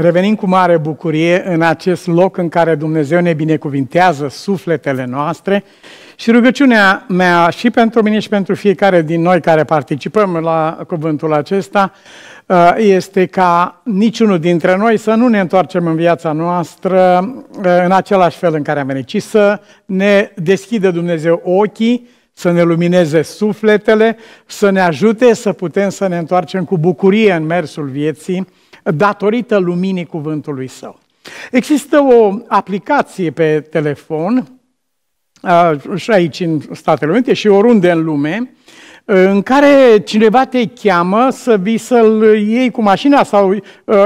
Revenim cu mare bucurie în acest loc în care Dumnezeu ne binecuvintează sufletele noastre și rugăciunea mea și pentru mine și pentru fiecare din noi care participăm la cuvântul acesta uh, este ca niciunul dintre noi să nu ne întoarcem în viața noastră uh, în același fel în care am venit, ci să ne deschidă Dumnezeu ochii, să ne lumineze sufletele, să ne ajute să putem să ne întoarcem cu bucurie în mersul vieții, datorită luminii cuvântului său. Există o aplicație pe telefon, și aici în Statele Unite și oriunde în lume, în care cineva te cheamă să vii să-l iei cu mașina sau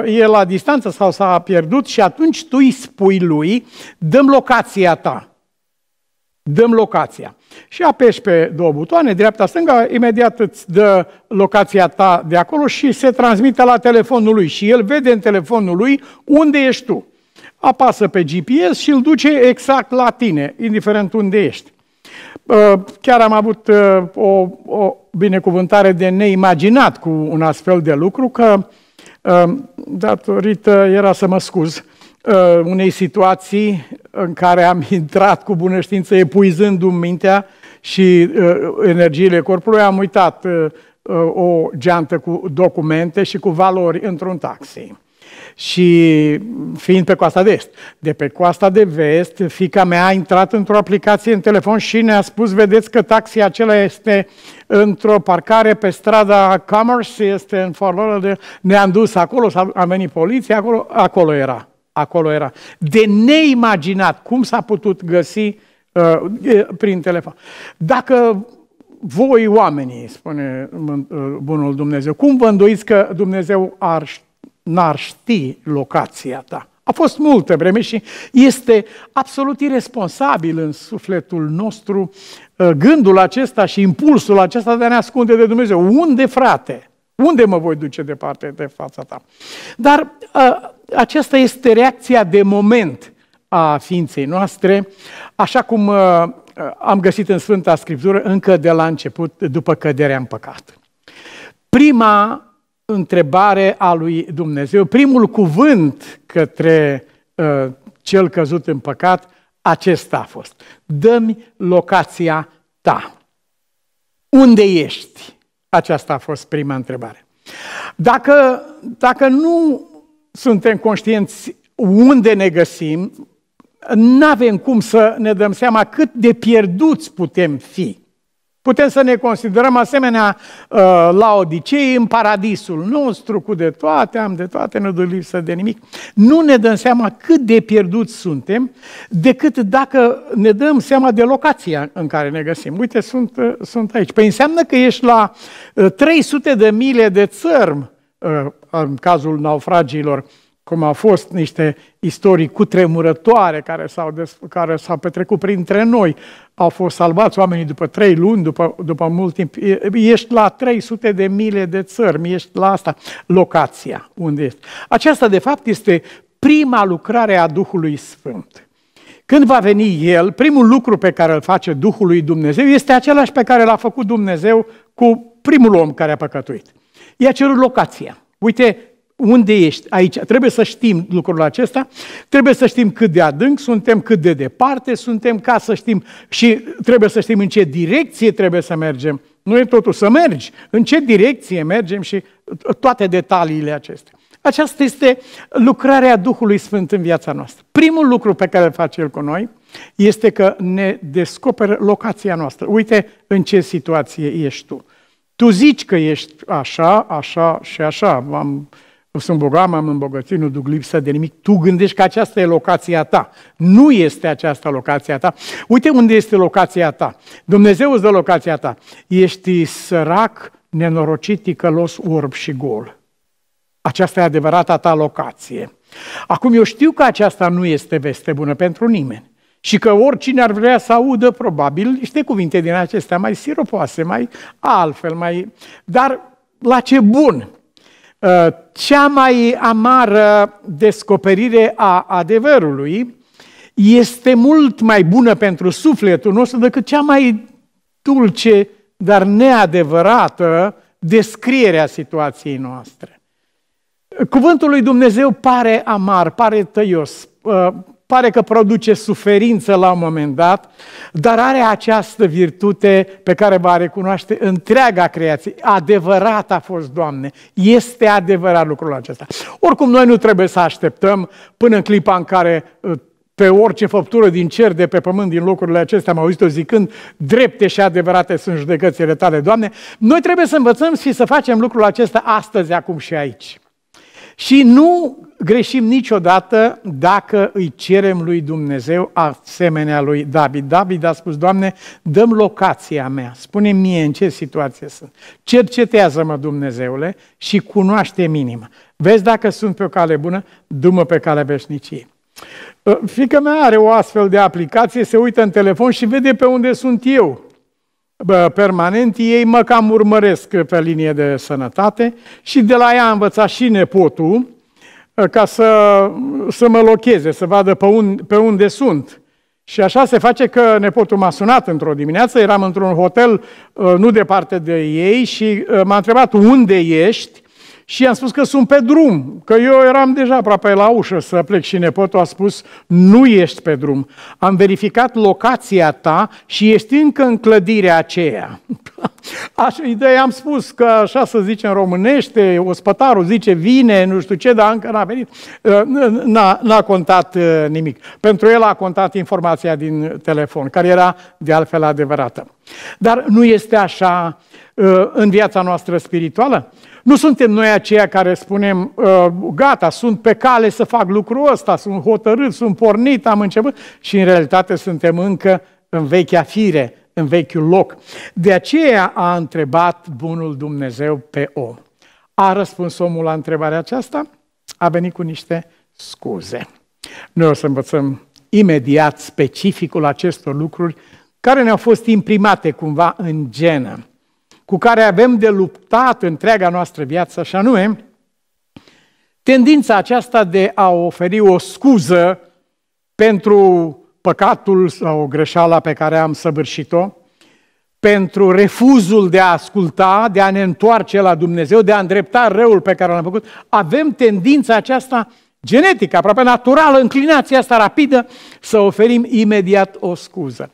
e la distanță sau s-a pierdut și atunci tu îi spui lui, dăm locația ta dăm locația. Și apeși pe două butoane, dreapta-stânga, imediat îți dă locația ta de acolo și se transmite la telefonul lui și el vede în telefonul lui unde ești tu. Apasă pe GPS și îl duce exact la tine, indiferent unde ești. Chiar am avut o, o binecuvântare de neimaginat cu un astfel de lucru, că datorită, era să mă scuz, unei situații în care am intrat cu bună știință, epuizându-mi mintea și uh, energiile corpului, am uitat uh, uh, o geantă cu documente și cu valori într-un taxi. Și fiind pe coasta de est, de pe coasta de vest, fica mea a intrat într-o aplicație în telefon și ne-a spus, vedeți că taxi acela este într-o parcare pe strada Commerce, este în Fort Lauderdale, ne-am dus acolo, s-a venit poliția, acolo, acolo era acolo era. De neimaginat cum s-a putut găsi uh, prin telefon. Dacă voi oamenii, spune uh, bunul Dumnezeu, cum vă îndoiți că Dumnezeu ar, n-ar ști locația ta? A fost multă vreme și este absolut irresponsabil în sufletul nostru uh, gândul acesta și impulsul acesta de a ne ascunde de Dumnezeu. Unde, frate? Unde mă voi duce departe de fața ta? Dar uh, aceasta este reacția de moment a ființei noastre, așa cum uh, uh, am găsit în Sfânta Scriptură încă de la început, după căderea în păcat. Prima întrebare a lui Dumnezeu, primul cuvânt către uh, cel căzut în păcat, acesta a fost. Dă-mi locația ta. Unde ești? Aceasta a fost prima întrebare. Dacă, dacă nu suntem conștienți unde ne găsim, nu avem cum să ne dăm seama cât de pierduți putem fi. Putem să ne considerăm asemenea uh, la odicei în paradisul nostru, cu de toate, am de toate, nu de lipsă de nimic. Nu ne dăm seama cât de pierduți suntem, decât dacă ne dăm seama de locația în care ne găsim. Uite, sunt, uh, sunt aici. Păi înseamnă că ești la 300 uh, de mile de țărm Uh, în cazul naufragiilor, cum au fost niște istorii cutremurătoare care, s-au care s-au petrecut printre noi, au fost salvați oamenii după trei luni, după, după mult timp. Ești la 300 de mile de țări, ești la asta, locația unde ești. Aceasta, de fapt, este prima lucrare a Duhului Sfânt. Când va veni El, primul lucru pe care îl face Duhul lui Dumnezeu este același pe care l-a făcut Dumnezeu cu primul om care a păcătuit i-a cerut locația. Uite, unde ești aici? Trebuie să știm lucrul acesta, trebuie să știm cât de adânc suntem, cât de departe suntem, ca să știm și trebuie să știm în ce direcție trebuie să mergem. Nu e totul să mergi, în ce direcție mergem și toate detaliile acestea. Aceasta este lucrarea Duhului Sfânt în viața noastră. Primul lucru pe care îl face El cu noi este că ne descoperă locația noastră. Uite în ce situație ești tu. Tu zici că ești așa, așa și așa. M-am, sunt bogat, m-am îmbogățit, nu duc lipsă de nimic. Tu gândești că aceasta e locația ta. Nu este aceasta locația ta. Uite unde este locația ta. Dumnezeu îți dă locația ta. Ești sărac, nenorocit, ticălos, orb și gol. Aceasta e adevărata ta locație. Acum eu știu că aceasta nu este veste bună pentru nimeni. Și că oricine ar vrea să audă, probabil, niște cuvinte din acestea mai siropoase, mai altfel, mai... Dar la ce bun! Uh, cea mai amară descoperire a adevărului este mult mai bună pentru sufletul nostru decât cea mai dulce, dar neadevărată descriere a situației noastre. Cuvântul lui Dumnezeu pare amar, pare tăios, uh, pare că produce suferință la un moment dat, dar are această virtute pe care va recunoaște întreaga creație. Adevărat a fost, Doamne, este adevărat lucrul acesta. Oricum, noi nu trebuie să așteptăm până în clipa în care uh, pe orice făptură din cer, de pe pământ, din locurile acestea, am auzit-o zicând, drepte și adevărate sunt judecățile tale, Doamne. Noi trebuie să învățăm și să facem lucrul acesta astăzi, acum și aici. Și nu greșim niciodată dacă îi cerem lui Dumnezeu asemenea lui David. David a spus, Doamne, dăm locația mea, spune mie în ce situație sunt. Cercetează-mă, Dumnezeule, și cunoaște minima. Vezi dacă sunt pe o cale bună, dumă pe calea veșniciei. Fica mea are o astfel de aplicație, se uită în telefon și vede pe unde sunt eu permanent, ei mă cam urmăresc pe linie de sănătate și de la ea am învățat și nepotul ă, ca să, să mă locheze, să vadă pe, un, pe unde sunt. Și așa se face că nepotul m-a sunat într-o dimineață, eram într-un hotel ă, nu departe de ei și ă, m-a întrebat unde ești și i-am spus că sunt pe drum, că eu eram deja aproape la ușă să plec și nepotul a spus, nu ești pe drum. Am verificat locația ta și ești încă în clădirea aceea. Așa, ideea am spus că așa să zice în românește, ospătarul zice vine, nu știu ce, dar încă n-a venit. N-a, n-a contat uh, nimic. Pentru el a contat informația din telefon, care era de altfel adevărată. Dar nu este așa Uh, în viața noastră spirituală? Nu suntem noi aceia care spunem, uh, gata, sunt pe cale să fac lucrul ăsta, sunt hotărât, sunt pornit, am început și în realitate suntem încă în vechea fire, în vechiul loc. De aceea a întrebat bunul Dumnezeu pe om. A răspuns omul la întrebarea aceasta? A venit cu niște scuze. Noi o să învățăm imediat specificul acestor lucruri care ne-au fost imprimate cumva în genă cu care avem de luptat întreaga noastră viață, și anume tendința aceasta de a oferi o scuză pentru păcatul sau greșeala pe care am săvârșit-o, pentru refuzul de a asculta, de a ne întoarce la Dumnezeu, de a îndrepta răul pe care l-am făcut, avem tendința aceasta genetică, aproape naturală, înclinația asta rapidă, să oferim imediat o scuză.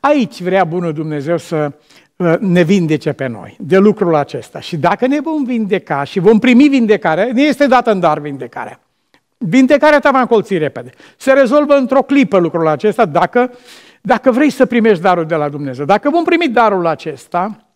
Aici vrea bunul Dumnezeu să Uh, ne vindece pe noi de lucrul acesta. Și dacă ne vom vindeca și vom primi vindecare, ne este dată în dar vindecarea. Vindecarea ta va încolți repede. Se rezolvă într-o clipă lucrul acesta dacă, dacă vrei să primești darul de la Dumnezeu. Dacă vom primi darul acesta,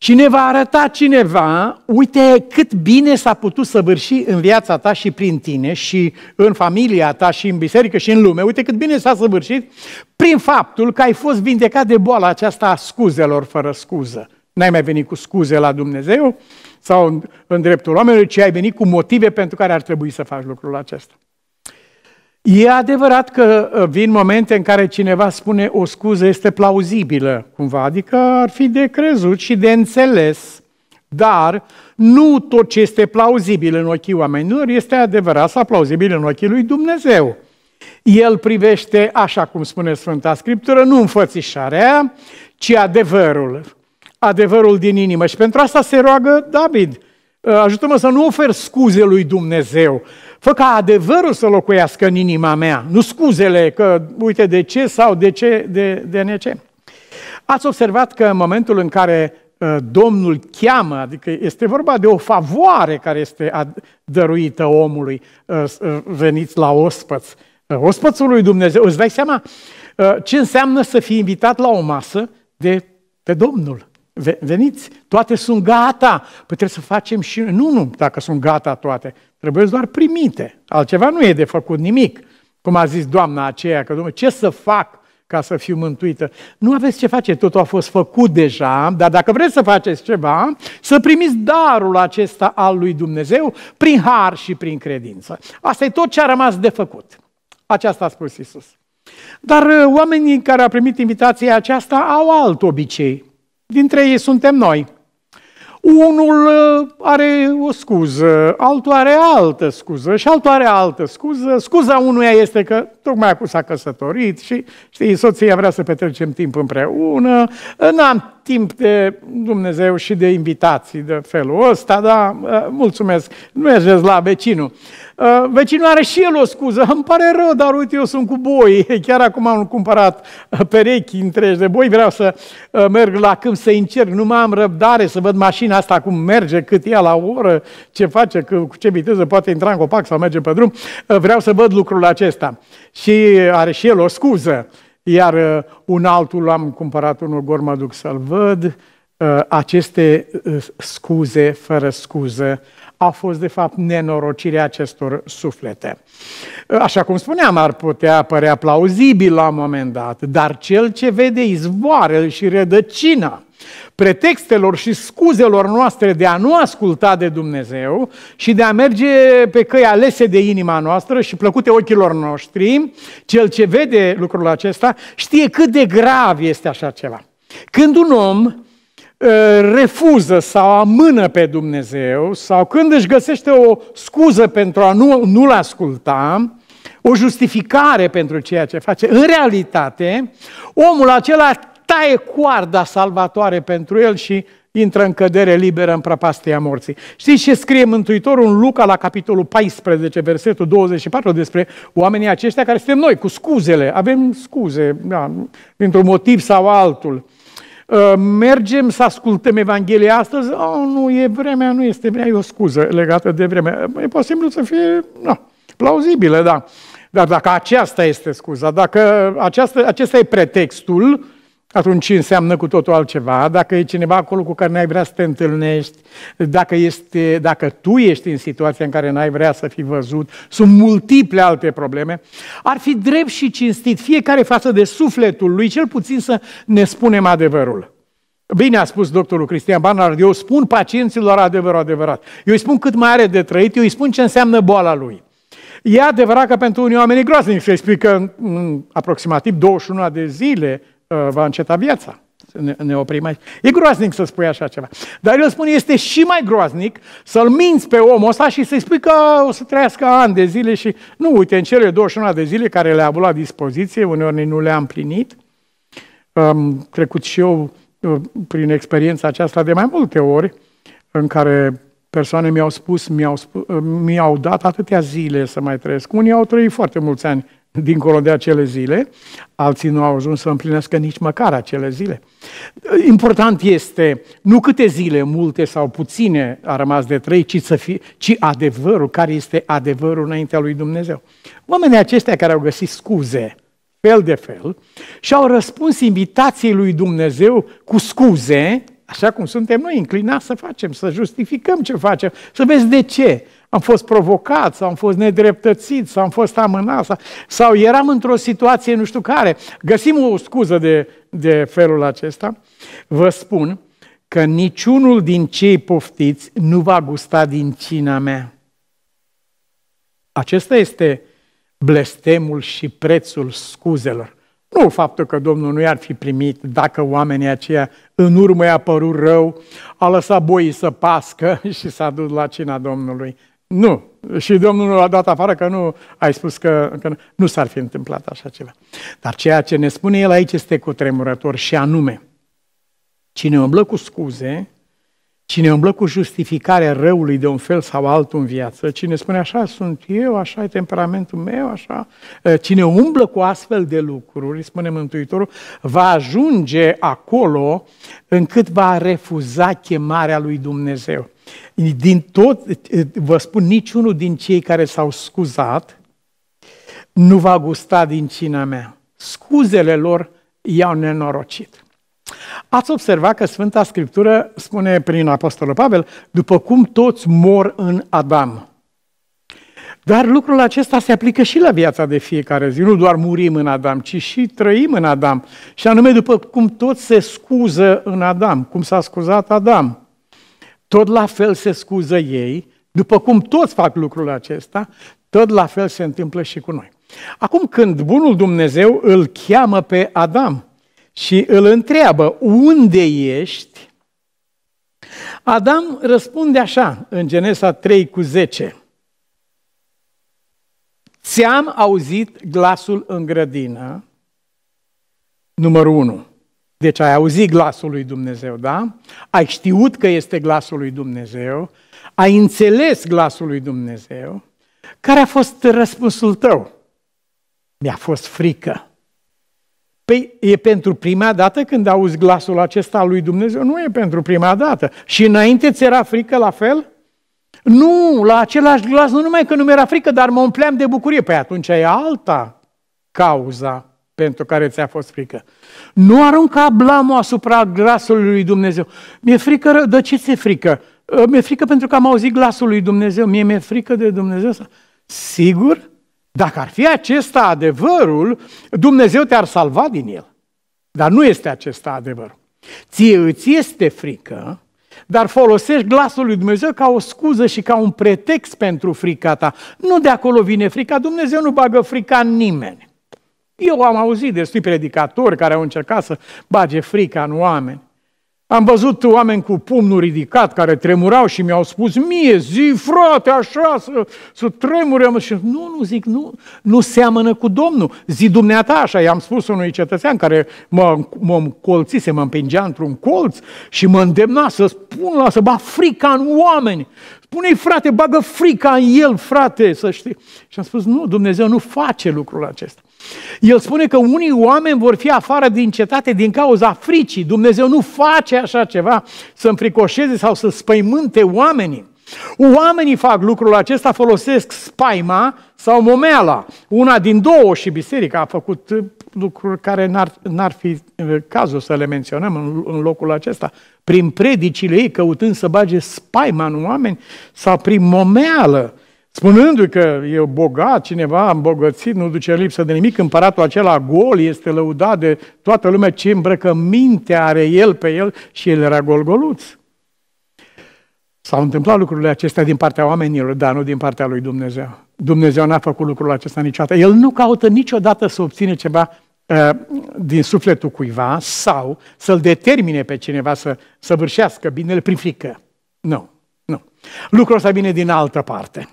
și ne va arăta cineva, uite cât bine s-a putut săvârși în viața ta și prin tine și în familia ta și în biserică și în lume, uite cât bine s-a săvârșit prin faptul că ai fost vindecat de boala aceasta a scuzelor fără scuză. N-ai mai venit cu scuze la Dumnezeu sau în, în dreptul oamenilor, ci ai venit cu motive pentru care ar trebui să faci lucrul acesta. E adevărat că uh, vin momente în care cineva spune o scuză este plauzibilă, cumva, adică ar fi de crezut și de înțeles, dar nu tot ce este plauzibil în ochii oamenilor este adevărat sau plauzibil în ochii lui Dumnezeu. El privește, așa cum spune Sfânta Scriptură, nu înfățișarea, ci adevărul. Adevărul din inimă. Și pentru asta se roagă David. Eh, ajută-mă să nu ofer scuze lui Dumnezeu. Fă ca adevărul să locuiască în inima mea, nu scuzele că uite de ce sau de ce, de, de ne ce. Ați observat că în momentul în care eh, Domnul cheamă, adică este vorba de o favoare care este dăruită omului, eh, veniți la ospăț. Ospățul lui Dumnezeu, îți dai seama ce înseamnă să fii invitat la o masă de, de Domnul veniți, toate sunt gata, păi trebuie să facem și nu, nu, dacă sunt gata toate, trebuie doar primite, altceva nu e de făcut nimic. Cum a zis doamna aceea, că, domnule, ce să fac ca să fiu mântuită? Nu aveți ce face, totul a fost făcut deja, dar dacă vreți să faceți ceva, să primiți darul acesta al lui Dumnezeu prin har și prin credință. Asta e tot ce a rămas de făcut. Aceasta a spus Isus. Dar uh, oamenii care au primit invitația aceasta au alt obicei dintre ei suntem noi. Unul uh, are o scuză, altul are altă scuză și altul are altă scuză. Scuza unuia este că tocmai acum s-a căsătorit și, știi, soția vrea să petrecem timp împreună. Uh, n-am timp de Dumnezeu și de invitații de felul ăsta, dar uh, mulțumesc, nu mergeți la vecinul. Uh, vecinul are și el o scuză. Îmi pare rău, dar uite, eu sunt cu boi. Chiar acum am cumpărat uh, perechi întregi de boi. Vreau să uh, merg la câmp să încerc. Nu mai am răbdare să văd mașina asta cum merge, cât ea la oră, ce face, cu ce viteză poate intra în copac sau merge pe drum. Vreau să văd lucrul acesta. Și are și el o scuză. Iar un altul l-am cumpărat, unul gor mă duc să-l văd. Aceste scuze fără scuză a fost, de fapt, nenorocirea acestor suflete. Așa cum spuneam, ar putea părea plauzibil la un moment dat, dar cel ce vede izvoarele și rădăcina pretextelor și scuzelor noastre de a nu asculta de Dumnezeu și de a merge pe căi alese de inima noastră și plăcute ochilor noștri, cel ce vede lucrul acesta știe cât de grav este așa ceva. Când un om refuză sau amână pe Dumnezeu sau când își găsește o scuză pentru a nu, nu-L asculta, o justificare pentru ceea ce face, în realitate, omul acela taie coarda salvatoare pentru el și intră în cădere liberă în prăpastia morții. Știți ce scrie Mântuitorul în Luca la capitolul 14, versetul 24 despre oamenii aceștia care suntem noi, cu scuzele. Avem scuze, da, dintr-un motiv sau altul. Uh, mergem să ascultăm Evanghelia astăzi? Oh, nu, e vremea, nu este vremea, e o scuză legată de vreme. E posibil să fie no, plauzibilă, da. Dar dacă aceasta este scuza, dacă aceasta, acesta e pretextul, atunci înseamnă cu totul altceva. Dacă e cineva acolo cu care n-ai vrea să te întâlnești, dacă, este, dacă tu ești în situația în care n-ai vrea să fii văzut, sunt multiple alte probleme, ar fi drept și cinstit fiecare față de sufletul lui, cel puțin să ne spunem adevărul. Bine a spus doctorul Cristian Barnard, eu spun pacienților adevărul adevărat. Eu îi spun cât mai are de trăit, eu îi spun ce înseamnă boala lui. E adevărat că pentru unii oameni e groaznic să-i spui că în aproximativ 21 de zile Uh, va înceta viața. Ne, ne oprim aici. E groaznic să spui așa ceva. Dar el spune, este și mai groaznic să-l minți pe omul ăsta și să-i spui că o să trăiască ani de zile și nu, uite, în cele 21 de zile care le-a avut la dispoziție, uneori nu le am plinit. am trecut și eu uh, prin experiența aceasta de mai multe ori, în care persoane mi-au spus, mi-au, spus, uh, mi-au dat atâtea zile să mai trăiesc. Unii au trăit foarte mulți ani dincolo de acele zile, alții nu au ajuns să împlinească nici măcar acele zile. Important este nu câte zile, multe sau puține, a rămas de trei, ci, să fie, ci adevărul, care este adevărul înaintea lui Dumnezeu. Oamenii aceștia care au găsit scuze, fel de fel, și-au răspuns invitației lui Dumnezeu cu scuze așa cum suntem noi inclinați să facem, să justificăm ce facem, să vezi de ce. Am fost provocat, sau am fost nedreptățit, sau am fost amânat, sau, sau eram într-o situație nu știu care. Găsim o scuză de, de felul acesta. Vă spun că niciunul din cei poftiți nu va gusta din cina mea. Acesta este blestemul și prețul scuzelor. Nu faptul că Domnul nu i-ar fi primit dacă oamenii aceia în urmă i-a părut rău, a lăsat boii să pască și s-a dus la cina Domnului. Nu. Și Domnul l-a dat afară că nu ai spus că, că nu, nu s-ar fi întâmplat așa ceva. Dar ceea ce ne spune el aici este cu tremurător și anume, cine umblă cu scuze, Cine umblă cu justificarea răului de un fel sau altul în viață, cine spune așa sunt eu, așa e temperamentul meu, așa, ă, cine umblă cu astfel de lucruri, spune Mântuitorul, va ajunge acolo încât va refuza chemarea lui Dumnezeu. Din tot, vă spun, niciunul din cei care s-au scuzat nu va gusta din cina mea. Scuzele lor i-au nenorocit. Ați observat că Sfânta Scriptură spune prin Apostolul Pavel, după cum toți mor în Adam. Dar lucrul acesta se aplică și la viața de fiecare zi. Nu doar murim în Adam, ci și trăim în Adam. Și anume după cum toți se scuză în Adam, cum s-a scuzat Adam. Tot la fel se scuză ei, după cum toți fac lucrul acesta, tot la fel se întâmplă și cu noi. Acum când bunul Dumnezeu îl cheamă pe Adam și îl întreabă, unde ești? Adam răspunde așa, în Genesa 3 cu 10. Ți-am auzit glasul în grădină, numărul 1. Deci ai auzit glasul lui Dumnezeu, da? Ai știut că este glasul lui Dumnezeu, ai înțeles glasul lui Dumnezeu. Care a fost răspunsul tău? Mi-a fost frică. Păi e pentru prima dată când auzi glasul acesta lui Dumnezeu? Nu e pentru prima dată. Și înainte ți era frică la fel? Nu, la același glas, nu numai că nu mi-era frică, dar mă umpleam de bucurie. Păi atunci e alta cauza pentru care ți-a fost frică. Nu arunca blamul asupra glasului lui Dumnezeu. Mi-e frică, de ce ți-e frică? Ă, mi-e frică pentru că am auzit glasul lui Dumnezeu. Mie mi-e frică de Dumnezeu. Sigur? Dacă ar fi acesta adevărul, Dumnezeu te-ar salva din el. Dar nu este acesta adevărul. Ție îți este frică, dar folosești glasul lui Dumnezeu ca o scuză și ca un pretext pentru frica ta. Nu de acolo vine frica, Dumnezeu nu bagă frica în nimeni. Eu am auzit destui predicatori care au încercat să bage frica în oameni. Am văzut oameni cu pumnul ridicat care tremurau și mi-au spus mie, zi frate, așa, să, să tremurăm. Și nu, nu, zic, nu, nu seamănă cu Domnul. Zi dumneata așa, i-am spus unui cetățean care mă, mă colțise, mă împingea într-un colț și mă îndemna să spun la să ba frica în oameni. Spune-i, frate, bagă frica în el, frate, să știi. Și am spus, nu, Dumnezeu nu face lucrul acesta. El spune că unii oameni vor fi afară din cetate din cauza fricii. Dumnezeu nu face așa ceva să înfricoșeze sau să spăimânte oamenii. Oamenii fac lucrul acesta, folosesc spaima sau momeala. Una din două și biserica a făcut lucruri care n-ar, n-ar fi cazul să le menționăm în, în locul acesta. Prin predicile ei, căutând să bage spaima în oameni sau prin momeală Spunându-i că e bogat, cineva îmbogățit, nu duce lipsă de nimic, împăratul acela gol este lăudat de toată lumea ce îmbrăcăminte are el pe el și el era golgoluț. S-au întâmplat lucrurile acestea din partea oamenilor, dar nu din partea lui Dumnezeu. Dumnezeu n-a făcut lucrul acesta niciodată. El nu caută niciodată să obține ceva uh, din sufletul cuiva sau să-l determine pe cineva să săvârșească binele prin frică. Nu, nu. Lucrul ăsta vine din altă parte.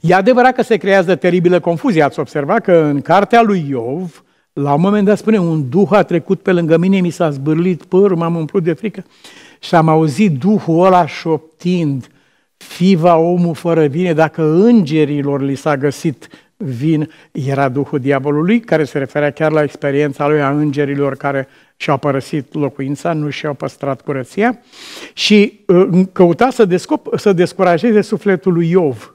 E adevărat că se creează teribilă confuzie. Ați observat că în cartea lui Iov, la un moment dat spune, un duh a trecut pe lângă mine, mi s-a zbârlit părul, m-am umplut de frică și am auzit duhul ăla șoptind, fiva omul fără vine, dacă îngerilor li s-a găsit vin, era duhul diavolului, care se referea chiar la experiența lui a îngerilor care și-au părăsit locuința, nu și-au păstrat curăția și uh, căuta să, descop, să descurajeze sufletul lui Iov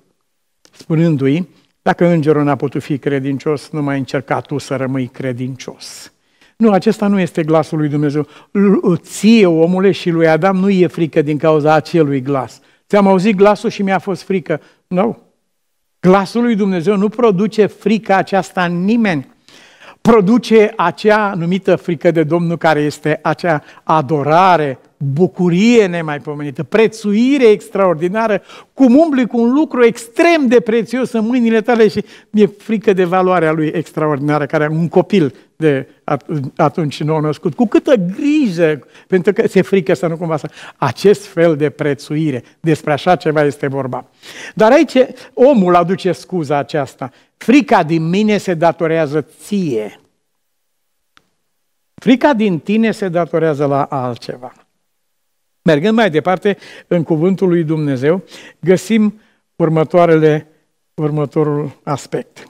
spunându-i, dacă îngerul n-a putut fi credincios, nu mai încerca tu să rămâi credincios. Nu, acesta nu este glasul lui Dumnezeu. Ție, omule, și lui Adam nu e frică din cauza acelui glas. Ți-am auzit glasul și mi-a fost frică. Nu. No. Glasul lui Dumnezeu nu produce frica aceasta în nimeni. Produce acea numită frică de Domnul care este acea adorare bucurie nemaipomenită, prețuire extraordinară, cum umbli cu un lucru extrem de prețios în mâinile tale și mi-e frică de valoarea lui extraordinară, care un copil de atunci nou născut, cu câtă grijă, pentru că se frică să nu cumva să... Acest fel de prețuire, despre așa ceva este vorba. Dar aici omul aduce scuza aceasta. Frica din mine se datorează ție. Frica din tine se datorează la altceva. Mergând mai departe, în cuvântul lui Dumnezeu, găsim următoarele, următorul aspect.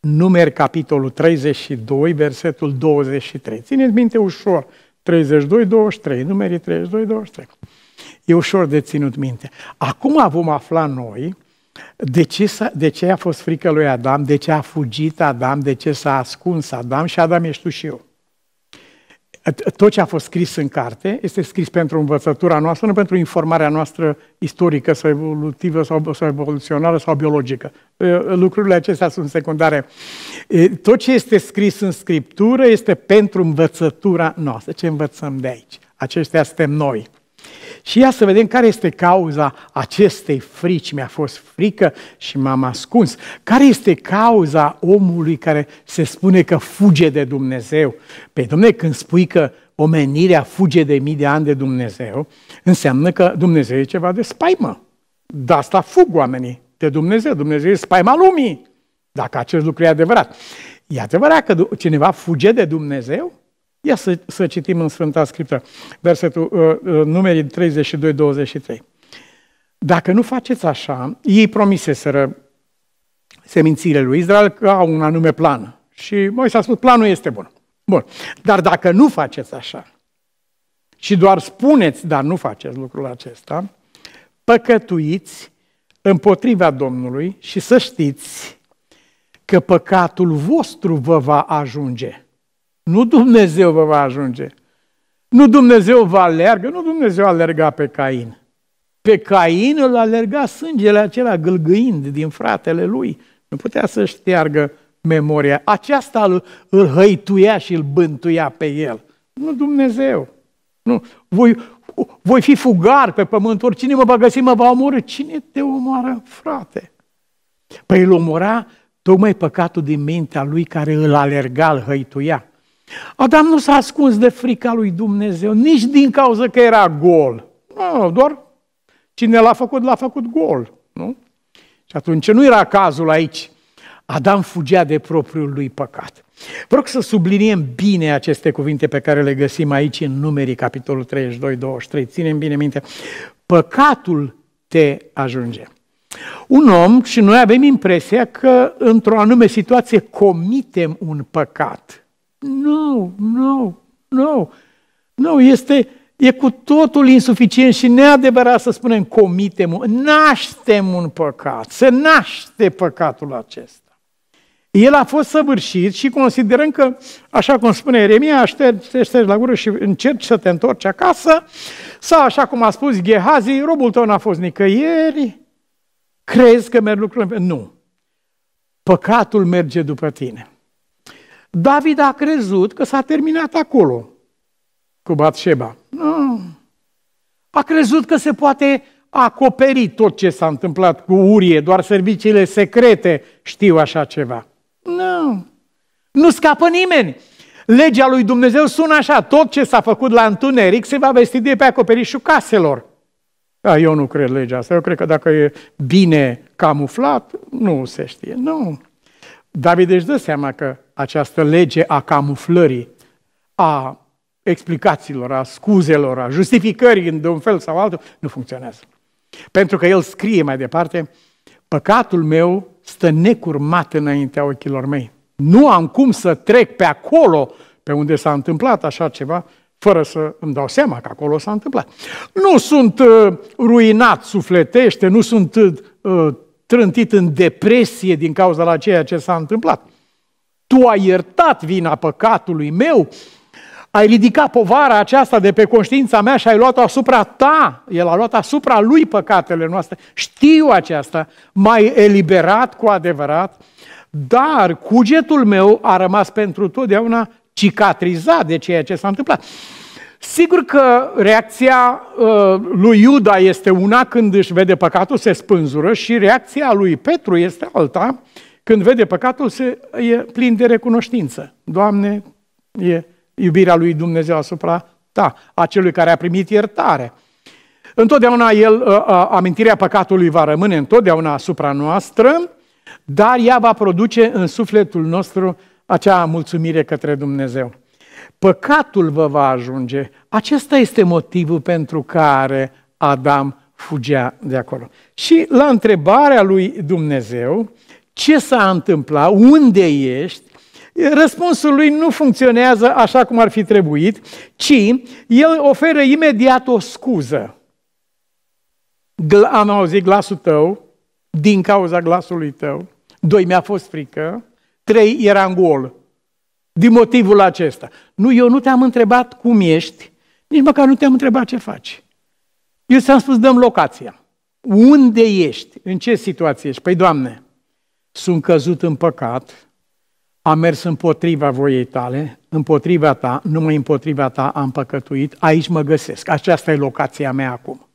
Numeri, capitolul 32, versetul 23. Țineți minte ușor, 32, 23, numerii 32, 23. E ușor de ținut minte. Acum vom afla noi de ce, de ce a fost frică lui Adam, de ce a fugit Adam, de ce s-a ascuns Adam și Adam ești tu și eu. Tot ce a fost scris în carte este scris pentru învățătura noastră, nu pentru informarea noastră istorică sau evolutivă sau, sau evoluțională sau biologică. Ă, lucrurile acestea sunt secundare. Tot ce este scris în Scriptură este pentru învățătura noastră, ce învățăm de aici. Aceștia suntem noi. Și ia să vedem care este cauza acestei frici. Mi-a fost frică și m-am ascuns. Care este cauza omului care se spune că fuge de Dumnezeu? Pe Domne, când spui că omenirea fuge de mii de ani de Dumnezeu, înseamnă că Dumnezeu e ceva de spaimă. De asta fug oamenii de Dumnezeu. Dumnezeu e spaima lumii, dacă acest lucru e adevărat. E adevărat că cineva fuge de Dumnezeu? Ia să, să citim în Sfânta Scriptură, versetul uh, uh numerii 32-23. Dacă nu faceți așa, ei promiseseră semințiile lui Israel că au un anume plan. Și Moise a spus, planul este bun. Bun. Dar dacă nu faceți așa, și doar spuneți, dar nu faceți lucrul acesta, păcătuiți împotriva Domnului și să știți că păcatul vostru vă va ajunge. Nu Dumnezeu vă va ajunge. Nu Dumnezeu va alergă, nu Dumnezeu alerga pe Cain. Pe Cain îl alerga sângele acela gâlgâind din fratele lui. Nu putea să șteargă memoria. Aceasta îl, îl hăituia și îl bântuia pe el. Nu Dumnezeu. Nu. Voi, voi fi fugar pe pământ, oricine mă va găsi mă va omorâ. Cine te omoară, frate? Păi îl omora tocmai păcatul din mintea lui care îl alerga, îl hăituia. Adam nu s-a ascuns de frica lui Dumnezeu, nici din cauza că era gol. Nu, no, doar cine l-a făcut, l-a făcut gol. Nu? Și atunci nu era cazul aici. Adam fugea de propriul lui păcat. Vă rog să subliniem bine aceste cuvinte pe care le găsim aici în numerii, capitolul 32-23. Ținem bine minte. Păcatul te ajunge. Un om, și noi avem impresia că într-o anume situație comitem un păcat – nu, nu, nu. Nu, este, e cu totul insuficient și neadevărat să spunem comitem, naștem un păcat, se naște păcatul acesta. El a fost săvârșit și considerăm că, așa cum spune Eremia, ștergi, te la gură și încerci să te întorci acasă, sau așa cum a spus Gehazi, robul tău n-a fost nicăieri, crezi că merg lucrurile... Nu. Păcatul merge după tine. David a crezut că s-a terminat acolo cu Batșeba. Nu. A crezut că se poate acoperi tot ce s-a întâmplat cu Urie, doar serviciile secrete știu așa ceva. Nu. Nu scapă nimeni. Legea lui Dumnezeu sună așa, tot ce s-a făcut la întuneric se va vesti de pe acoperișul caselor. Da, eu nu cred legea asta, eu cred că dacă e bine camuflat, nu se știe. Nu. David își dă seama că această lege a camuflării, a explicațiilor, a scuzelor, a justificării de un fel sau altul, nu funcționează. Pentru că el scrie mai departe, păcatul meu stă necurmat înaintea ochilor mei. Nu am cum să trec pe acolo, pe unde s-a întâmplat așa ceva, fără să îmi dau seama că acolo s-a întâmplat. Nu sunt uh, ruinat sufletește, nu sunt uh, trântit în depresie din cauza la ceea ce s-a întâmplat tu ai iertat vina păcatului meu, ai ridicat povara aceasta de pe conștiința mea și ai luat-o asupra ta. El a luat asupra lui păcatele noastre. Știu aceasta, m-ai eliberat cu adevărat, dar cugetul meu a rămas pentru totdeauna cicatrizat de ceea ce s-a întâmplat. Sigur că reacția uh, lui Iuda este una când își vede păcatul, se spânzură și reacția lui Petru este alta când vede păcatul, se, e plin de recunoștință. Doamne, e iubirea lui Dumnezeu asupra ta, a celui care a primit iertare. Întotdeauna el, ă, ă, amintirea păcatului va rămâne întotdeauna asupra noastră, dar ea va produce în sufletul nostru acea mulțumire către Dumnezeu. Păcatul vă va ajunge. Acesta este motivul pentru care Adam fugea de acolo. Și la întrebarea lui Dumnezeu, ce s-a întâmplat, unde ești, răspunsul lui nu funcționează așa cum ar fi trebuit, ci el oferă imediat o scuză. Am auzit glasul tău din cauza glasului tău. Doi, mi-a fost frică. Trei, eram gol. Din motivul acesta. Nu, eu nu te-am întrebat cum ești, nici măcar nu te-am întrebat ce faci. Eu ți-am spus, dăm locația. Unde ești? În ce situație ești? Păi, Doamne, sunt căzut în păcat, am mers împotriva voiei tale, împotriva ta, numai împotriva ta am păcătuit, aici mă găsesc, aceasta e locația mea acum.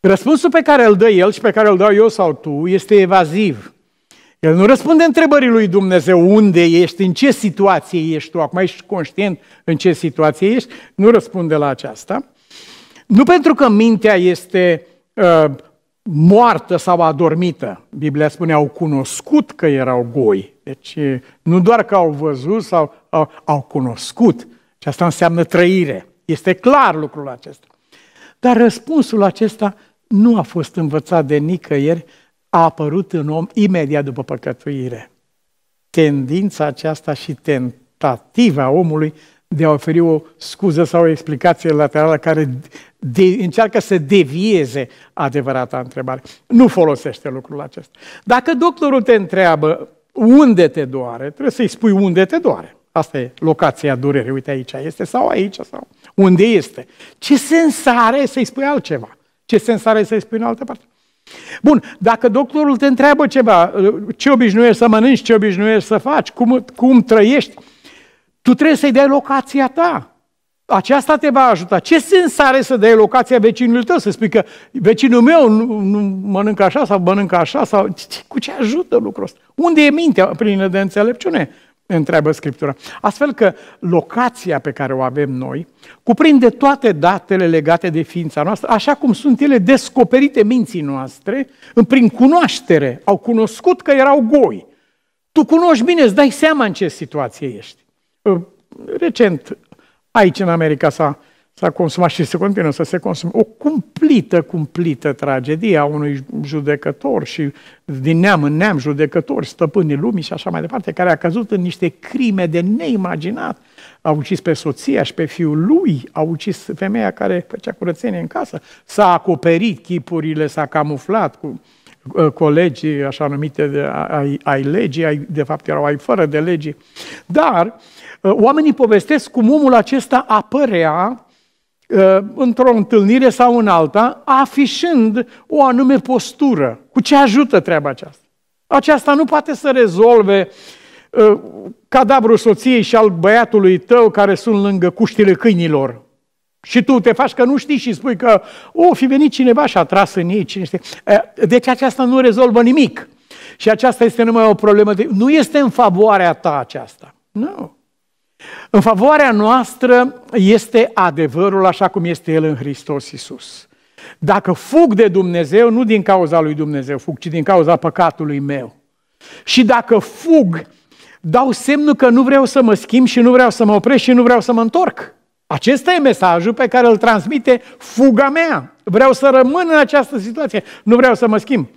Răspunsul pe care îl dă el și pe care îl dau eu sau tu este evaziv. El nu răspunde întrebării lui Dumnezeu unde ești, în ce situație ești tu, acum ești conștient în ce situație ești, nu răspunde la aceasta. Nu pentru că mintea este uh, moartă sau adormită. Biblia spune, au cunoscut că erau goi. Deci nu doar că au văzut sau au, au cunoscut. Și asta înseamnă trăire. Este clar lucrul acesta. Dar răspunsul acesta nu a fost învățat de nicăieri, a apărut în om imediat după păcătuire. Tendința aceasta și tentativa omului de a oferi o scuză sau o explicație laterală care de, încearcă să devieze adevărata întrebare. Nu folosește lucrul acesta. Dacă doctorul te întreabă unde te doare, trebuie să-i spui unde te doare. Asta e locația durerii. Uite aici este sau aici sau unde este. Ce sens are să-i spui altceva? Ce sens are să-i spui în altă parte? Bun, dacă doctorul te întreabă ceva, ce obișnuiești să mănânci, ce obișnuiești să faci, cum, cum trăiești, tu trebuie să-i dai locația ta. Aceasta te va ajuta. Ce sens are să dai locația vecinului tău? Să spui că vecinul meu nu, nu mănâncă așa sau mănâncă așa? sau Cu ce ajută lucrul ăsta? Unde e mintea plină de înțelepciune? Întreabă Scriptura. Astfel că locația pe care o avem noi cuprinde toate datele legate de ființa noastră, așa cum sunt ele descoperite minții noastre, prin cunoaștere. Au cunoscut că erau goi. Tu cunoști bine, îți dai seama în ce situație ești. Uh, recent, aici în America s-a, s-a consumat și se continuă să se consume o cumplită, cumplită tragedie a unui judecător și din neam în neam judecători, stăpânii lumii și așa mai departe, care a căzut în niște crime de neimaginat. A ucis pe soția și pe fiul lui, a ucis femeia care făcea curățenie în casă, s-a acoperit chipurile, s-a camuflat cu uh, colegii așa numite de, ai, ai legii, ai, de fapt erau ai fără de legii. Dar Uh, oamenii povestesc cum omul acesta apărea uh, într-o întâlnire sau în alta, afișând o anume postură. Cu ce ajută treaba aceasta? Aceasta nu poate să rezolve uh, cadavrul soției și al băiatului tău care sunt lângă cuștile câinilor. Și tu te faci că nu știi și spui că o, fi venit cineva și a tras în ei, cine știe. Deci aceasta nu rezolvă nimic. Și aceasta este numai o problemă de... Nu este în favoarea ta aceasta. Nu. În favoarea noastră este adevărul așa cum este el în Hristos Iisus. Dacă fug de Dumnezeu, nu din cauza lui Dumnezeu fug, ci din cauza păcatului meu. Și dacă fug, dau semnul că nu vreau să mă schimb și nu vreau să mă opresc și nu vreau să mă întorc. Acesta e mesajul pe care îl transmite fuga mea. Vreau să rămân în această situație, nu vreau să mă schimb.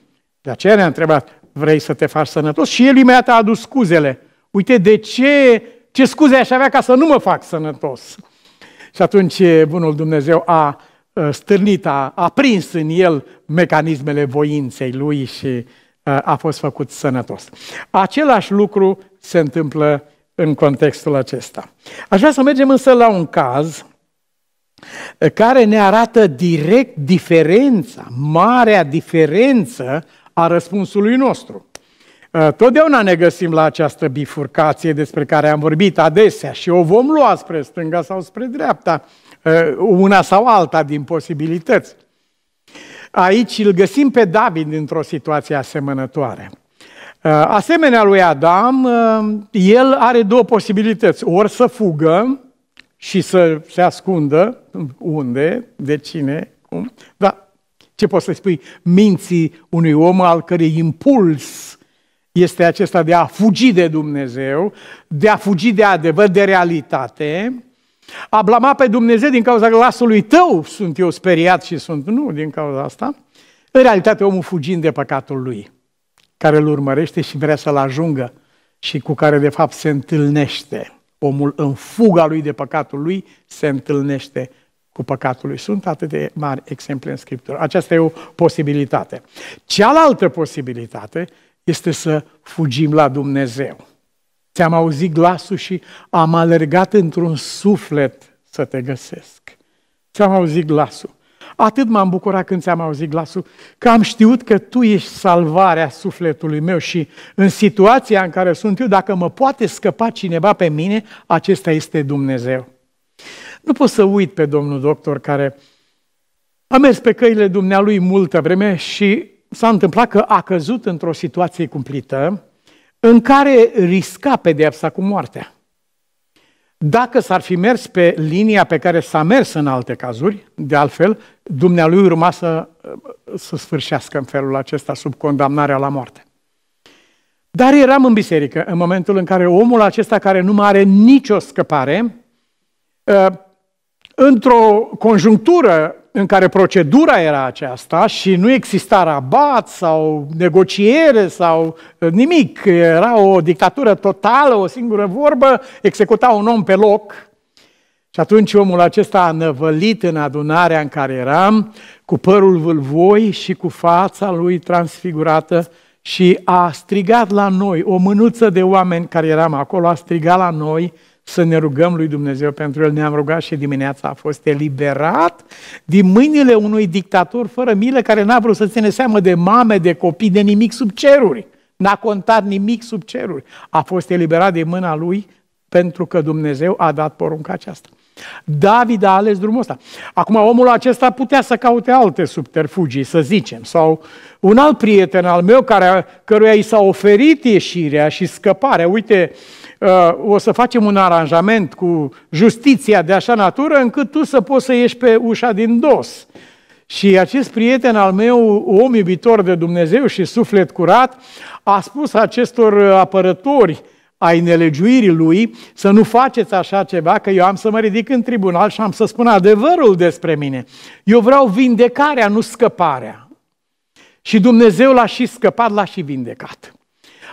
De aceea ne-a întrebat, vrei să te faci sănătos? Și el imediat a adus scuzele. Uite de ce ce scuze aș avea ca să nu mă fac sănătos. Și atunci eh, bunul Dumnezeu a eh, stârnit, a, a prins în el mecanismele voinței lui și eh, a fost făcut sănătos. Același lucru se întâmplă în contextul acesta. Aș vrea să mergem însă la un caz care ne arată direct diferența, marea diferență a răspunsului nostru. Eh, totdeauna ne găsim la această bifurcație despre care am vorbit adesea și o vom lua spre stânga sau spre dreapta, eh, una sau alta din posibilități. Aici îl găsim pe David într-o situație asemănătoare. Eh, asemenea lui Adam, el are două posibilități. Ori să fugă și să se ascundă, unde, de cine, cum. Dar ce poți să spui minții unui om al cărei impuls este acesta de a fugi de Dumnezeu, de a fugi de adevăr, de realitate, a blama pe Dumnezeu din cauza glasului tău sunt eu speriat și sunt nu din cauza asta, în realitate omul fugind de păcatul lui, care îl urmărește și vrea să-l ajungă și cu care de fapt se întâlnește. Omul în fuga lui de păcatul lui se întâlnește cu păcatul lui. Sunt atât de mari exemple în Scriptură. Aceasta e o posibilitate. Cealaltă posibilitate este să fugim la Dumnezeu. Ți-am auzit glasul și am alergat într-un suflet să te găsesc. Ți-am auzit glasul. Atât m-am bucurat când ți-am auzit glasul, că am știut că tu ești salvarea sufletului meu și în situația în care sunt eu, dacă mă poate scăpa cineva pe mine, acesta este Dumnezeu. Nu pot să uit pe domnul doctor care a mers pe căile dumnealui multă vreme și s-a întâmplat că a căzut într-o situație cumplită în care risca pedeapsa cu moartea. Dacă s-ar fi mers pe linia pe care s-a mers în alte cazuri, de altfel, dumnealui urma să, să sfârșească în felul acesta sub condamnarea la moarte. Dar eram în biserică în momentul în care omul acesta care nu mai are nicio scăpare, ă, într-o conjunctură în care procedura era aceasta și nu exista rabat sau negociere sau uh, nimic. Era o dictatură totală, o singură vorbă, executa un om pe loc. Și atunci omul acesta a năvălit în adunarea în care eram, cu părul vâlvoi și cu fața lui transfigurată și a strigat la noi, o mânuță de oameni care eram acolo a strigat la noi, să ne rugăm lui Dumnezeu pentru el. Ne-am rugat și dimineața a fost eliberat din mâinile unui dictator fără milă care n-a vrut să ține seamă de mame, de copii, de nimic sub ceruri. N-a contat nimic sub ceruri. A fost eliberat de mâna lui pentru că Dumnezeu a dat porunca aceasta. David a ales drumul ăsta. Acum, omul acesta putea să caute alte subterfugii, să zicem, sau un alt prieten al meu care, căruia i s-a oferit ieșirea și scăparea. Uite, uh, o să facem un aranjament cu justiția de așa natură încât tu să poți să ieși pe ușa din dos. Și acest prieten al meu, om iubitor de Dumnezeu și suflet curat, a spus acestor apărători ai nelegiuirii lui, să nu faceți așa ceva, că eu am să mă ridic în tribunal și am să spun adevărul despre mine. Eu vreau vindecarea, nu scăparea. Și Dumnezeu l-a și scăpat, l-a și vindecat.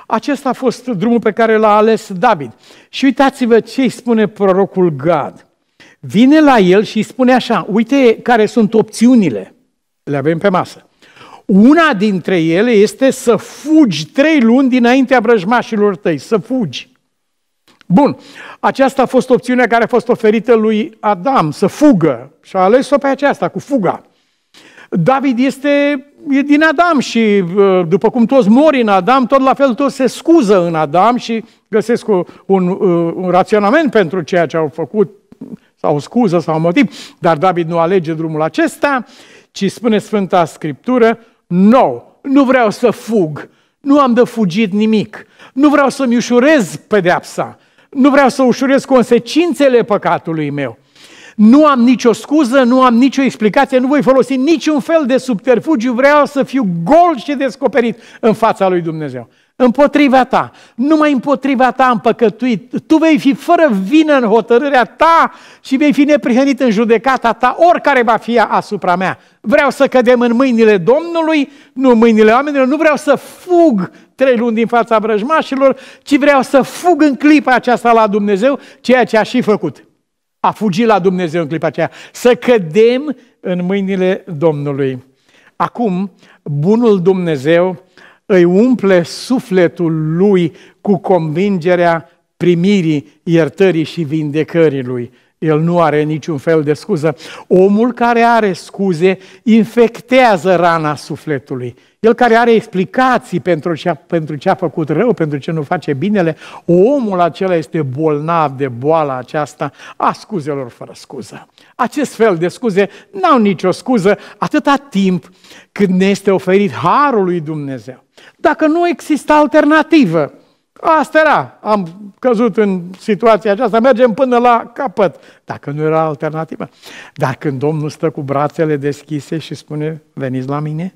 Acesta a fost drumul pe care l-a ales David. Și uitați-vă ce îi spune prorocul Gad. Vine la el și îi spune așa, uite care sunt opțiunile, le avem pe masă. Una dintre ele este să fugi trei luni dinaintea vrăjmașilor tăi, să fugi. Bun, aceasta a fost opțiunea care a fost oferită lui Adam, să fugă. Și a ales-o pe aceasta, cu fuga. David este e din Adam și după cum toți mor în Adam, tot la fel toți se scuză în Adam și găsesc un, un, uh, un raționament pentru ceea ce au făcut, sau scuză, sau motiv. Dar David nu alege drumul acesta, ci spune Sfânta Scriptură, No, nu vreau să fug, nu am de fugit nimic, nu vreau să-mi ușurez pedeapsa, nu vreau să ușurez consecințele păcatului meu. Nu am nicio scuză, nu am nicio explicație, nu voi folosi niciun fel de subterfugiu, vreau să fiu gol și descoperit în fața lui Dumnezeu împotriva ta. Numai împotriva ta am păcătuit. Tu vei fi fără vină în hotărârea ta și vei fi neprihănit în judecata ta, oricare va fi asupra mea. Vreau să cădem în mâinile Domnului, nu în mâinile oamenilor, nu vreau să fug trei luni din fața vrăjmașilor, ci vreau să fug în clipa aceasta la Dumnezeu, ceea ce a și făcut. A fugit la Dumnezeu în clipa aceea. Să cădem în mâinile Domnului. Acum, bunul Dumnezeu îi umple sufletul lui cu convingerea primirii iertării și vindecării lui. El nu are niciun fel de scuză. Omul care are scuze infectează rana sufletului. El care are explicații pentru ce, a, pentru ce a făcut rău, pentru ce nu face binele, omul acela este bolnav de boala aceasta a scuzelor fără scuză. Acest fel de scuze n-au nicio scuză atâta timp cât ne este oferit harul lui Dumnezeu. Dacă nu există alternativă, Asta era. Am căzut în situația aceasta, mergem până la capăt, dacă nu era alternativă. Dar când Domnul stă cu brațele deschise și spune, veniți la mine,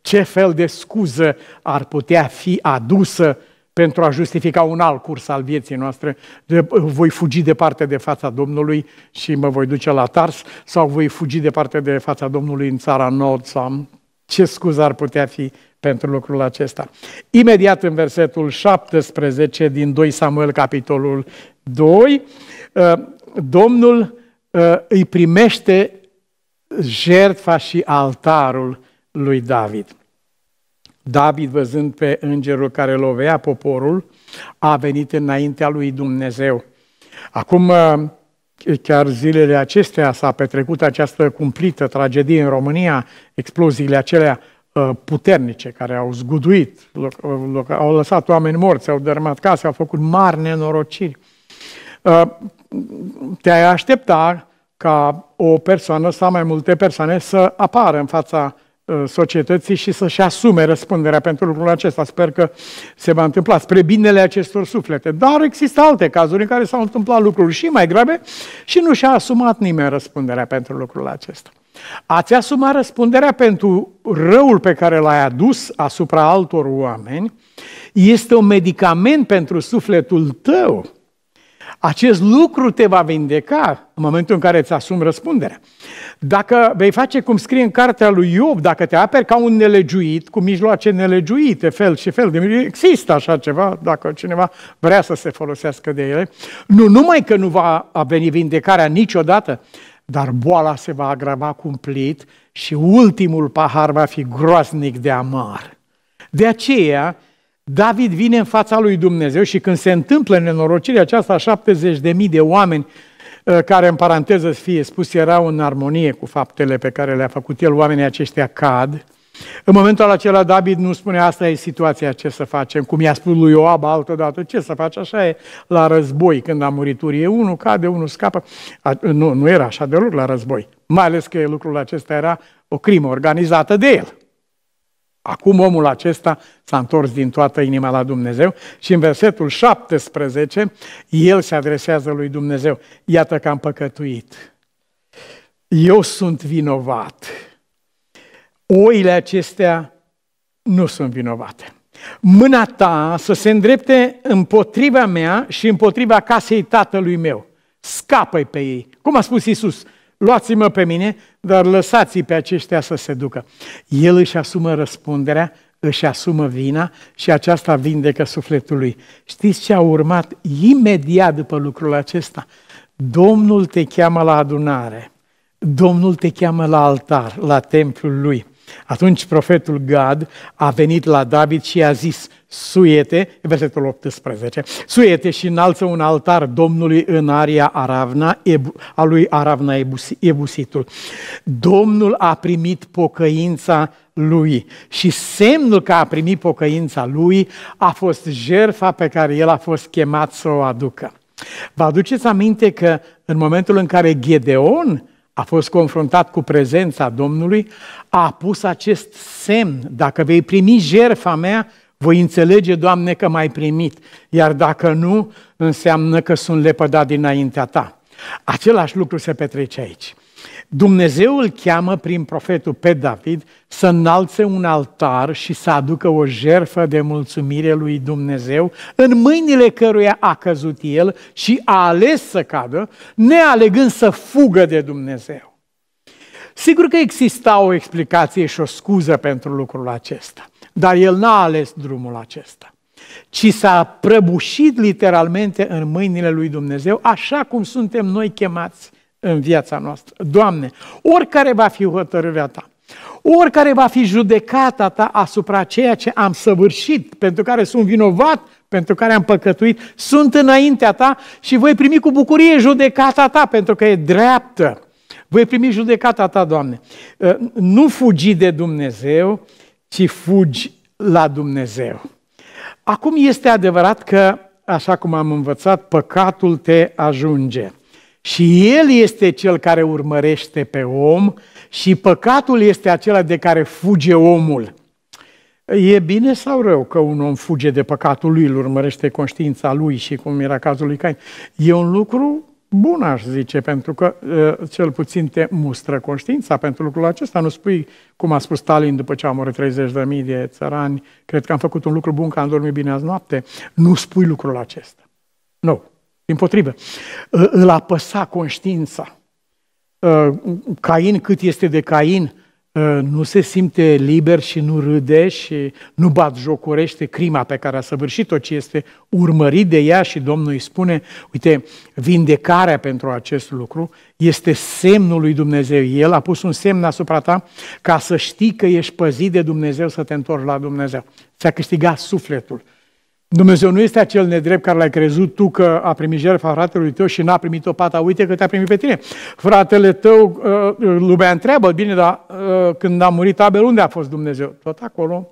ce fel de scuză ar putea fi adusă pentru a justifica un alt curs al vieții noastre. De, voi fugi departe de fața Domnului și mă voi duce la Tars sau voi fugi departe de fața Domnului în țara Nord sau ce scuză ar putea fi pentru lucrul acesta? Imediat în versetul 17 din 2 Samuel, capitolul 2, uh, Domnul uh, îi primește jertfa și altarul lui David. David, văzând pe îngerul care lovea poporul, a venit înaintea lui Dumnezeu. Acum, uh, Chiar zilele acestea s-a petrecut această cumplită tragedie în România, exploziile acelea uh, puternice care au zguduit, uh, au lăsat oameni morți, au dărâmat case, au făcut mari nenorociri. Uh, Te-ai aștepta ca o persoană sau mai multe persoane să apară în fața Uh, societății și să-și asume răspunderea pentru lucrul acesta. Sper că se va întâmpla spre binele acestor suflete. Dar există alte cazuri în care s-au întâmplat lucruri și mai grave și nu și-a asumat nimeni răspunderea pentru lucrul acesta. Ați asumat răspunderea pentru răul pe care l-ai adus asupra altor oameni este un medicament pentru sufletul tău acest lucru te va vindeca în momentul în care îți asumi răspunderea. Dacă vei face cum scrie în cartea lui Iov, dacă te aperi ca un nelegiuit, cu mijloace nelegiuite, fel și fel de mijloace, există așa ceva, dacă cineva vrea să se folosească de ele, nu numai că nu va veni vindecarea niciodată, dar boala se va agrava cumplit și ultimul pahar va fi groaznic de amar. De aceea, David vine în fața lui Dumnezeu și când se întâmplă nenorocirea aceasta a 70.000 de oameni, ă, care în paranteză fie spus erau în armonie cu faptele pe care le-a făcut el, oamenii aceștia cad. În momentul acela David nu spune asta e situația, ce să facem, cum i-a spus lui Ioab altădată, ce să faci, așa e la război, când a murit Urie, unul cade, unul scapă. A, nu, nu era așa deloc la război, mai ales că lucrul acesta era o crimă organizată de el. Acum omul acesta s-a întors din toată inima la Dumnezeu și în versetul 17 el se adresează lui Dumnezeu. Iată că am păcătuit. Eu sunt vinovat. Oile acestea nu sunt vinovate. Mâna ta să se îndrepte împotriva mea și împotriva casei tatălui meu. Scapă-i pe ei. Cum a spus Isus, luați-mă pe mine, dar lăsați-i pe aceștia să se ducă. El își asumă răspunderea, își asumă vina și aceasta vindecă sufletul lui. Știți ce a urmat imediat după lucrul acesta? Domnul te cheamă la adunare, Domnul te cheamă la altar, la templul lui. Atunci profetul Gad a venit la David și i-a zis, suiete, versetul 18, suiete și înalță un altar Domnului în aria Aravna, a lui Aravna Ebusitul. Domnul a primit pocăința lui și semnul că a primit pocăința lui a fost jerfa pe care el a fost chemat să o aducă. Vă aduceți aminte că în momentul în care Gedeon a fost confruntat cu prezența Domnului, a pus acest semn, dacă vei primi jertfa mea, voi înțelege, Doamne, că m-ai primit, iar dacă nu, înseamnă că sunt lepădat dinaintea Ta. Același lucru se petrece aici. Dumnezeu îl cheamă prin profetul pe David să înalțe un altar și să aducă o jerfă de mulțumire lui Dumnezeu, în mâinile căruia a căzut el și a ales să cadă, nealegând să fugă de Dumnezeu. Sigur că exista o explicație și o scuză pentru lucrul acesta, dar el n-a ales drumul acesta ci s-a prăbușit literalmente în mâinile lui Dumnezeu, așa cum suntem noi chemați în viața noastră. Doamne, oricare va fi hotărârea Ta, oricare va fi judecata Ta asupra ceea ce am săvârșit, pentru care sunt vinovat, pentru care am păcătuit, sunt înaintea Ta și voi primi cu bucurie judecata Ta, pentru că e dreaptă. Voi primi judecata Ta, Doamne. Ă, nu fugi de Dumnezeu, ci fugi la Dumnezeu. Acum este adevărat că, așa cum am învățat, păcatul te ajunge. Și El este Cel care urmărește pe om și păcatul este acela de care fuge omul. E bine sau rău că un om fuge de păcatul lui, îl urmărește conștiința lui și cum era cazul lui Cain? E un lucru bun, aș zice, pentru că ă, cel puțin te mustră conștiința pentru lucrul acesta. Nu spui, cum a spus Stalin după ce a murit 30.000 de țărani, cred că am făcut un lucru bun, că am dormit bine azi noapte. Nu spui lucrul acesta. Nu. No. Din potrivă, îl apăsa conștiința. Cain, cât este de Cain, nu se simte liber și nu râde și nu bat jocurește crima pe care a săvârșit-o, ci este urmărit de ea și Domnul îi spune, uite, vindecarea pentru acest lucru este semnul lui Dumnezeu. El a pus un semn asupra ta ca să știi că ești păzit de Dumnezeu să te întorci la Dumnezeu. Ți-a câștigat sufletul Dumnezeu nu este acel nedrept care l-ai crezut tu că a primit jertfa fratelui tău și n-a primit-o pata, uite că te-a primit pe tine. Fratele tău, uh, uh, lumea întreabă, bine, dar uh, când a murit Abel, unde a fost Dumnezeu? Tot acolo.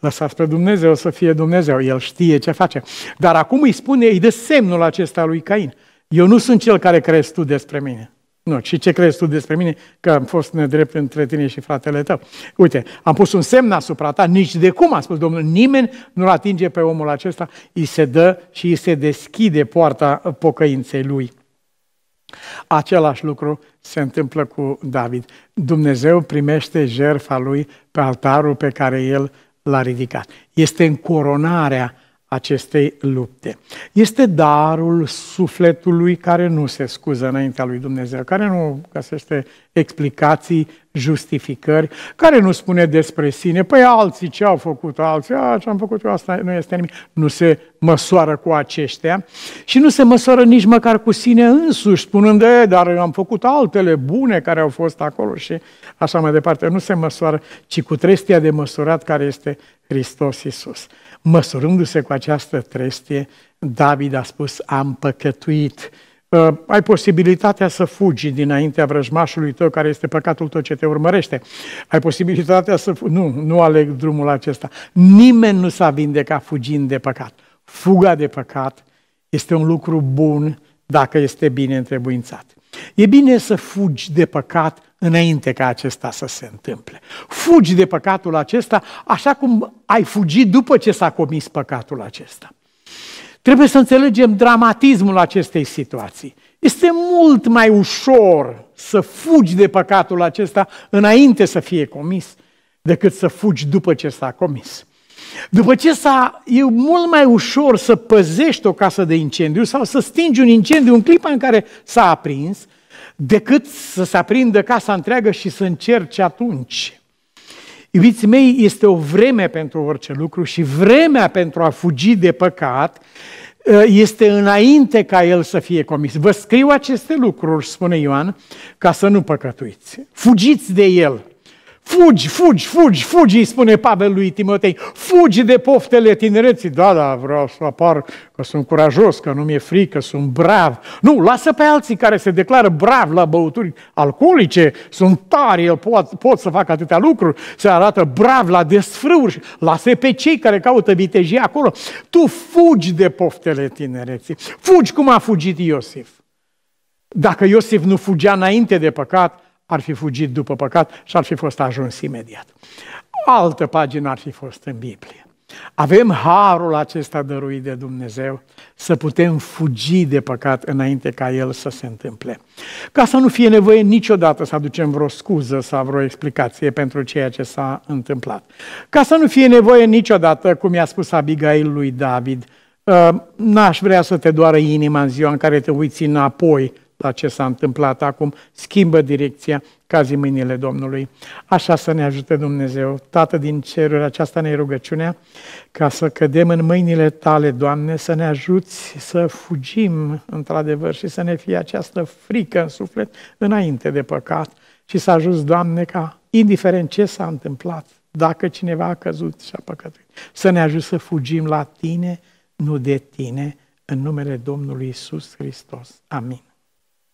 Lăsați pe Dumnezeu să fie Dumnezeu, El știe ce face. Dar acum îi spune, îi dă semnul acesta lui Cain. Eu nu sunt cel care crezi tu despre mine. Nu, și ce crezi tu despre mine? Că am fost nedrept între tine și fratele tău. Uite, am pus un semn asupra ta, nici de cum, a spus Domnul, nimeni nu-l atinge pe omul acesta, îi se dă și îi se deschide poarta pocăinței lui. Același lucru se întâmplă cu David. Dumnezeu primește jertfa lui pe altarul pe care el l-a ridicat. Este încoronarea acestei lupte. Este darul sufletului care nu se scuză înaintea lui Dumnezeu, care nu găsește explicații, justificări, care nu spune despre sine, păi alții ce au făcut, alții, a, ce am făcut eu, asta nu este nimic, nu se măsoară cu aceștia și nu se măsoară nici măcar cu sine însuși, spunând, e, dar eu am făcut altele bune care au fost acolo și așa mai departe, nu se măsoară, ci cu trestia de măsurat care este Hristos Iisus. Măsurându-se cu această trestie, David a spus, am păcătuit, uh, ai posibilitatea să fugi dinaintea vrăjmașului tău, care este păcatul tău ce te urmărește. Ai posibilitatea să... Fugi. Nu, nu aleg drumul acesta. Nimeni nu s-a vindecat fugind de păcat. Fuga de păcat este un lucru bun dacă este bine întrebuințat. E bine să fugi de păcat înainte ca acesta să se întâmple. Fugi de păcatul acesta așa cum ai fugit după ce s-a comis păcatul acesta. Trebuie să înțelegem dramatismul acestei situații. Este mult mai ușor să fugi de păcatul acesta înainte să fie comis decât să fugi după ce s-a comis. După ce s-a, e mult mai ușor să păzești o casă de incendiu sau să stingi un incendiu în clipa în care s-a aprins, decât să se aprindă casa întreagă și să încerci atunci. Iubiții mei, este o vreme pentru orice lucru și vremea pentru a fugi de păcat ă, este înainte ca el să fie comis. Vă scriu aceste lucruri, spune Ioan, ca să nu păcătuiți. Fugiți de el. Fugi, fugi, fugi, fugi, îi spune Pavel lui Timotei. Fugi de poftele tinereții. Da, da, vreau să apar că sunt curajos, că nu mi-e frică, sunt brav. Nu, lasă pe alții care se declară brav la băuturi alcoolice, sunt tari, eu pot, pot să fac atâtea lucruri, se arată brav la desfrâuri. Lasă pe cei care caută vitejie acolo. Tu fugi de poftele tinereții. Fugi cum a fugit Iosif. Dacă Iosif nu fugea înainte de păcat, ar fi fugit după păcat și ar fi fost ajuns imediat. Altă pagină ar fi fost în Biblie. Avem harul acesta dăruit de Dumnezeu să putem fugi de păcat înainte ca el să se întâmple. Ca să nu fie nevoie niciodată să aducem vreo scuză sau vreo explicație pentru ceea ce s-a întâmplat. Ca să nu fie nevoie niciodată, cum i-a spus Abigail lui David, ă, n-aș vrea să te doară inima în ziua în care te uiți înapoi asta ce s-a întâmplat acum, schimbă direcția, cazi mâinile Domnului. Așa să ne ajute Dumnezeu. Tată din ceruri, aceasta ne rugăciunea, ca să cădem în mâinile Tale, Doamne, să ne ajuți să fugim, într-adevăr, și să ne fie această frică în suflet înainte de păcat și să ajuți, Doamne, ca, indiferent ce s-a întâmplat, dacă cineva a căzut și a păcătuit, să ne ajuți să fugim la Tine, nu de Tine, în numele Domnului Isus Hristos. Amin.